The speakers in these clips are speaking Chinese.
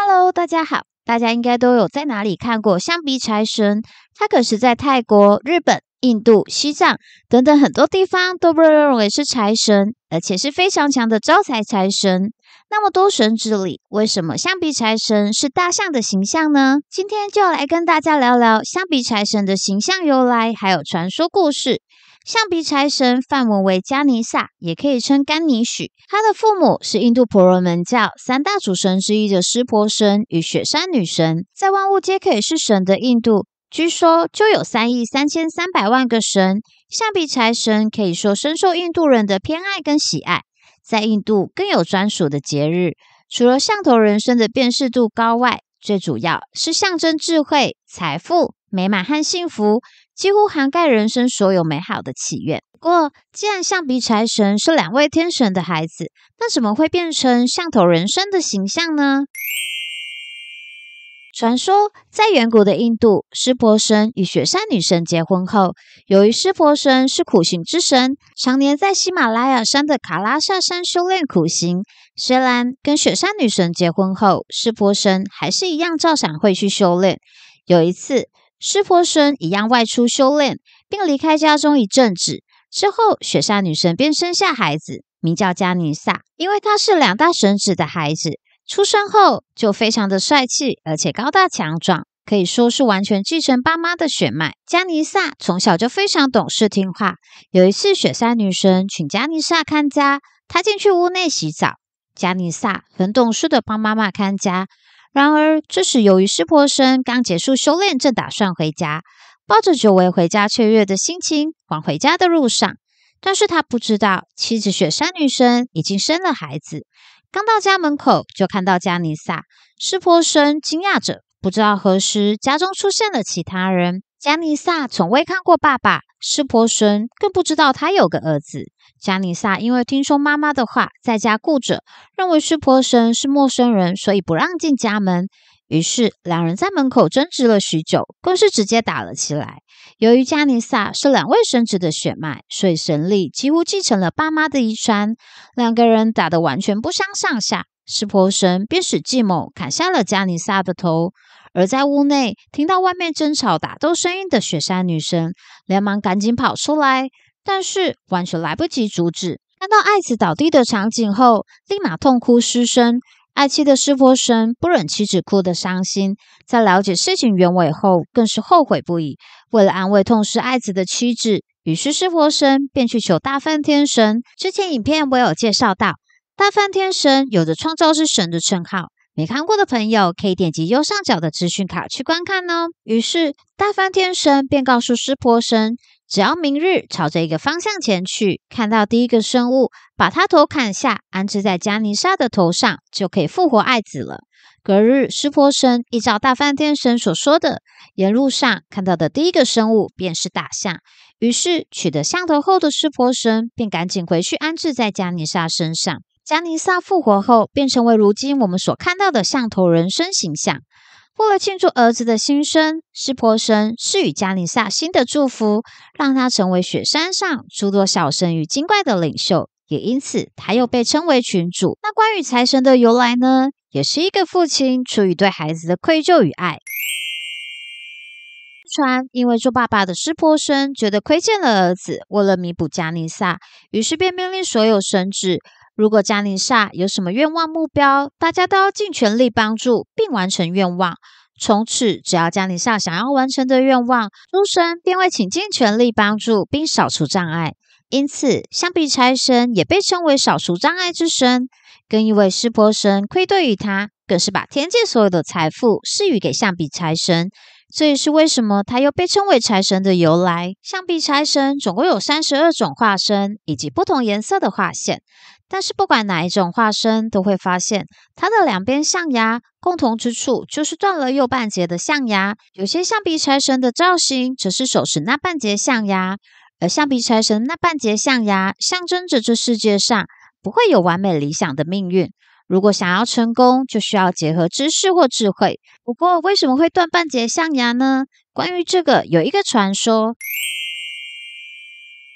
Hello，大家好！大家应该都有在哪里看过象鼻财神？它可是在泰国、日本、印度、西藏等等很多地方都被认为是财神，而且是非常强的招财财神。那么多神之里，为什么象鼻财神是大象的形象呢？今天就来跟大家聊聊象鼻财神的形象由来，还有传说故事。象鼻财神梵文为加尼萨，也可以称甘尼许。他的父母是印度婆罗门教三大主神之一的湿婆神与雪山女神。在万物皆可以是神的印度，据说就有三亿三千三百万个神。象鼻财神可以说深受印度人的偏爱跟喜爱，在印度更有专属的节日。除了象头人身的辨识度高外，最主要是象征智慧、财富。美满和幸福几乎涵盖人生所有美好的祈愿。不过，既然象鼻财神是两位天神的孩子，那怎么会变成象头人身的形象呢？传说在远古的印度，湿婆神与雪山女神结婚后，由于湿婆神是苦行之神，常年在喜马拉雅山的卡拉夏山修炼苦行。虽然跟雪山女神结婚后，湿婆神还是一样照常会去修炼。有一次，湿婆神一样外出修炼，并离开家中一阵子。之后，雪山女神便生下孩子，名叫加尼萨。因为她是两大神子的孩子，出生后就非常的帅气，而且高大强壮，可以说是完全继承爸妈的血脉。加尼萨从小就非常懂事听话。有一次，雪山女神请加尼萨看家，她进去屋内洗澡，加尼萨很懂事的帮妈妈看家。然而，这时由于湿婆生刚结束修炼，正打算回家，抱着久违回家雀跃的心情往回家的路上。但是他不知道妻子雪山女神已经生了孩子。刚到家门口，就看到加尼萨。湿婆生惊讶着，不知道何时家中出现了其他人。加尼萨从未看过爸爸石婆神，更不知道他有个儿子。加尼萨因为听说妈妈的话，在家顾着，认为石婆神是陌生人，所以不让进家门。于是两人在门口争执了许久，更是直接打了起来。由于加尼萨是两位神职的血脉，所以神力几乎继承了爸妈的遗传。两个人打得完全不相上下，湿婆神便使计谋砍下了加尼萨的头。而在屋内听到外面争吵打斗声音的雪山女神，连忙赶紧跑出来，但是完全来不及阻止。看到爱子倒地的场景后，立马痛哭失声。爱妻的湿婆神不忍妻子哭得伤心，在了解事情原委后，更是后悔不已。为了安慰痛失爱子的妻子，于是湿婆神便去求大梵天神。之前影片我有介绍到，大梵天神有着创造之神的称号。没看过的朋友，可以点击右上角的资讯卡去观看哦。于是大梵天神便告诉湿婆神，只要明日朝着一个方向前去，看到第一个生物，把它头砍下，安置在迦尼莎的头上，就可以复活爱子了。隔日，湿婆神依照大梵天神所说的，沿路上看到的第一个生物便是大象。于是取得象头后的湿婆神便赶紧回去安置在迦尼莎身上。加尼萨复活后，便成为如今我们所看到的象头人身形象。为了庆祝儿子的新生，湿婆神赐予加尼萨新的祝福，让他成为雪山上诸多小神与精怪的领袖，也因此他又被称为群主。那关于财神的由来呢？也是一个父亲出于对孩子的愧疚与爱，传因为做爸爸的湿婆神觉得亏欠了儿子，为了弥补加尼萨，于是便命令所有神子如果迦陵煞有什么愿望目标，大家都要尽全力帮助并完成愿望。从此，只要迦陵煞想要完成的愿望，诸神便会倾尽全力帮助并扫除障碍。因此，象鼻财神也被称为扫除障碍之神。更因为湿婆神愧对于他，更是把天界所有的财富施予给象鼻财神，这也是为什么他又被称为财神的由来。象鼻财神总共有三十二种化身，以及不同颜色的画线。但是不管哪一种化身，都会发现它的两边象牙共同之处就是断了右半截的象牙。有些象鼻财神的造型则是手持那半截象牙，而象鼻财神那半截象牙象征着这世界上不会有完美理想的命运。如果想要成功，就需要结合知识或智慧。不过为什么会断半截象牙呢？关于这个，有一个传说。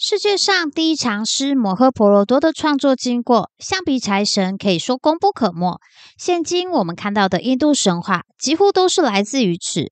世界上第一长诗《摩诃婆罗多》的创作经过，象鼻财神可以说功不可没。现今我们看到的印度神话，几乎都是来自于此。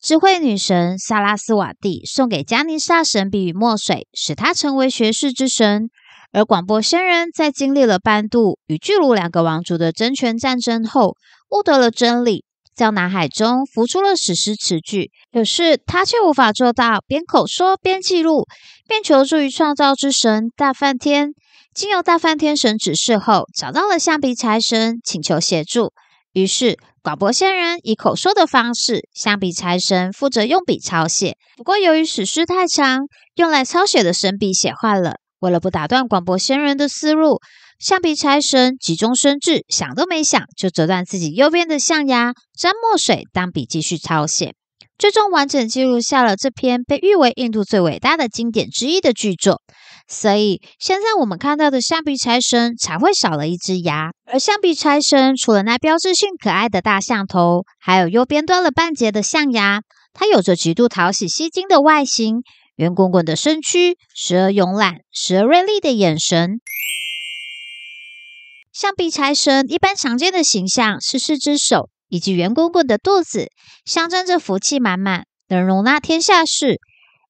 智慧女神萨拉斯瓦蒂送给迦尼萨神笔与墨水，使他成为学士之神；而广播仙人在经历了班度与巨鹿两个王族的争权战争后，悟得了真理。在脑海中浮出了史诗词句，可是他却无法做到边口说边记录，便求助于创造之神大梵天。经由大梵天神指示后，找到了橡皮财神，请求协助。于是广播仙人以口说的方式，橡皮财神负责用笔抄写。不过由于史诗太长，用来抄写的神笔写坏了。为了不打断广播仙人的思路，橡皮擦神急中生智，想都没想就折断自己右边的象牙，沾墨水当笔继续抄写，最终完整记录下了这篇被誉为印度最伟大的经典之一的巨作。所以现在我们看到的橡皮擦神才会少了一只牙。而橡皮擦神除了那标志性可爱的大象头，还有右边断了半截的象牙，它有着极度讨喜吸睛的外形，圆滚滚的身躯，时而慵懒，时而锐利的眼神。橡皮财神一般常见的形象是四只手以及圆滚滚的肚子，象征着福气满满，能容纳天下事。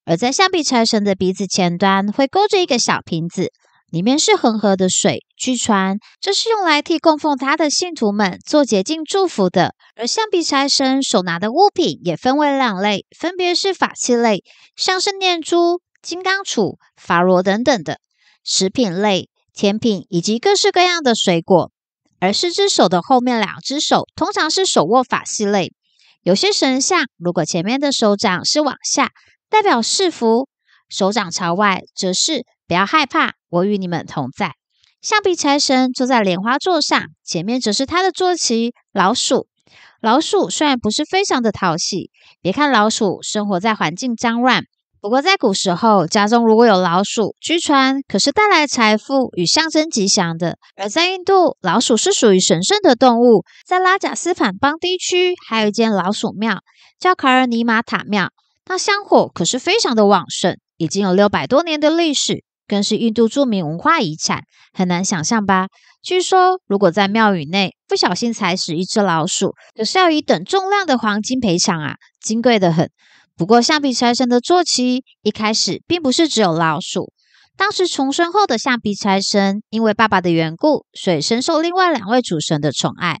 而在橡皮财神的鼻子前端会勾着一个小瓶子，里面是恒河的水，据传这是用来替供奉他的信徒们做洁净祝福的。而橡皮财神手拿的物品也分为两类，分别是法器类，像是念珠、金刚杵、法螺等等的；食品类。甜品以及各式各样的水果，而四只手的后面两只手通常是手握法系类。有些神像，如果前面的手掌是往下，代表是福；手掌朝外，则是不要害怕，我与你们同在。象鼻财神坐在莲花座上，前面则是他的坐骑老鼠。老鼠虽然不是非常的讨喜，别看老鼠生活在环境脏乱。不过，在古时候，家中如果有老鼠，据传可是带来财富与象征吉祥的。而在印度，老鼠是属于神圣的动物，在拉贾斯坦邦地区还有一间老鼠庙，叫卡尔尼玛塔庙。那香火可是非常的旺盛，已经有六百多年的历史，更是印度著名文化遗产，很难想象吧？据说，如果在庙宇内不小心踩死一只老鼠，可是要以等重量的黄金赔偿啊，金贵的很。不过，橡皮财神的坐骑一开始并不是只有老鼠。当时重生后的橡皮财神，因为爸爸的缘故，所以深受另外两位主神的宠爱。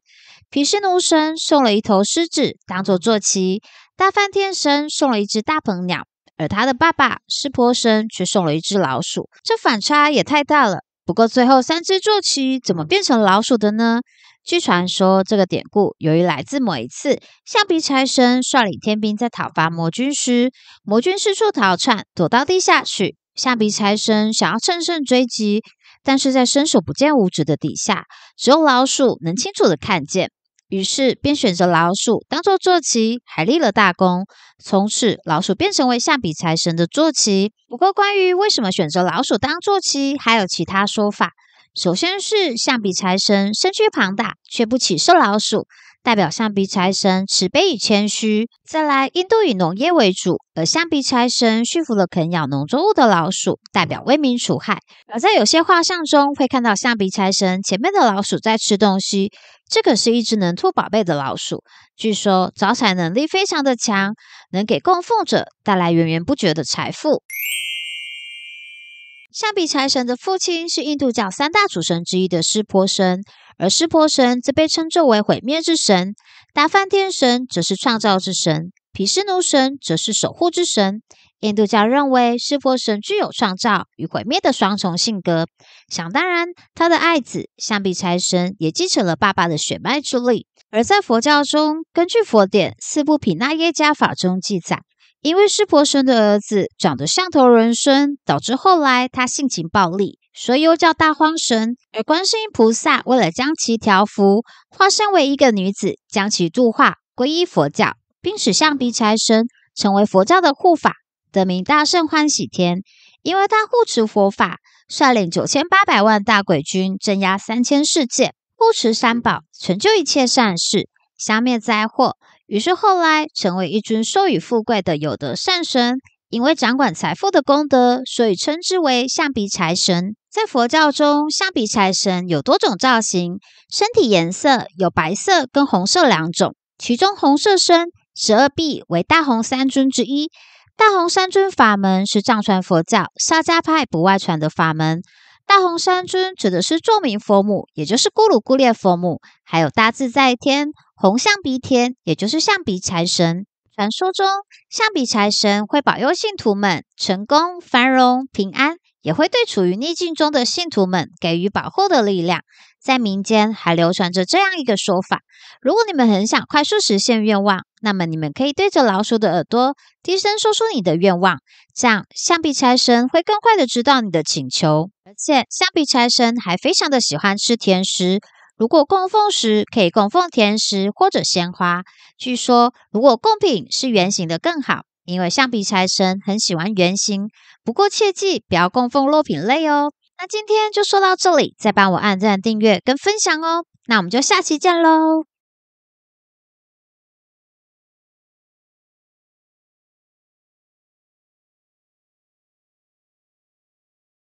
毗湿奴神送了一头狮子当做坐骑，大梵天神送了一只大鹏鸟，而他的爸爸湿婆神却送了一只老鼠，这反差也太大了。不过最后三只坐骑怎么变成老鼠的呢？据传说，这个典故由于来自某一次，橡皮财神率领天兵在讨伐魔君时，魔君四处逃窜，躲到地下去。橡皮财神想要乘胜追击，但是在伸手不见五指的底下，只有老鼠能清楚的看见，于是便选择老鼠当做坐骑，还立了大功。从此，老鼠便成为橡皮财神的坐骑。不过，关于为什么选择老鼠当坐骑，还有其他说法。首先是象鼻财神，身躯庞大却不起售老鼠，代表象鼻财神慈悲与谦虚。再来，印度以农业为主，而象鼻财神驯服了啃咬农作物的老鼠，代表为民除害。而在有些画像中，会看到象鼻财神前面的老鼠在吃东西，这可是一只能吐宝贝的老鼠。据说早财能力非常的强，能给供奉者带来源源不绝的财富。象鼻财神的父亲是印度教三大主神之一的湿婆神，而湿婆神则被称作为毁灭之神。达梵天神则是创造之神，毗湿奴神则是守护之神。印度教认为湿婆神具有创造与毁灭的双重性格。想当然，他的爱子象鼻财神也继承了爸爸的血脉之力。而在佛教中，根据佛典《四部毗那耶家法》中记载。因为湿婆神的儿子长得像头人身，导致后来他性情暴戾，所以又叫大荒神。而观世音菩萨为了将其调服，化身为一个女子，将其度化，皈依佛教，并使象鼻财神成为佛教的护法，得名大圣欢喜天。因为他护持佛法，率领九千八百万大鬼军镇压三千世界，护持三宝，成就一切善事，消灭灾祸。于是后来成为一尊授予富贵的有德善神，因为掌管财富的功德，所以称之为象鼻财神。在佛教中，象鼻财神有多种造型，身体颜色有白色跟红色两种。其中红色身十二臂为大红三尊之一，大红三尊法门是藏传佛教沙迦派不外传的法门。大红山尊指的是著名佛母，也就是咕噜咕噜佛母，还有大自在天、红象鼻天，也就是象鼻财神。传说中，象鼻财神会保佑信徒们成功、繁荣、平安，也会对处于逆境中的信徒们给予保护的力量。在民间还流传着这样一个说法：如果你们很想快速实现愿望，那么你们可以对着老鼠的耳朵低声说出你的愿望，这样象鼻财神会更快的知道你的请求。而且橡皮财神还非常的喜欢吃甜食，如果供奉时可以供奉甜食或者鲜花。据说如果贡品是圆形的更好，因为橡皮财神很喜欢圆形。不过切记不要供奉肉品类哦。那今天就说到这里，再帮我按赞、订阅跟分享哦。那我们就下期见喽。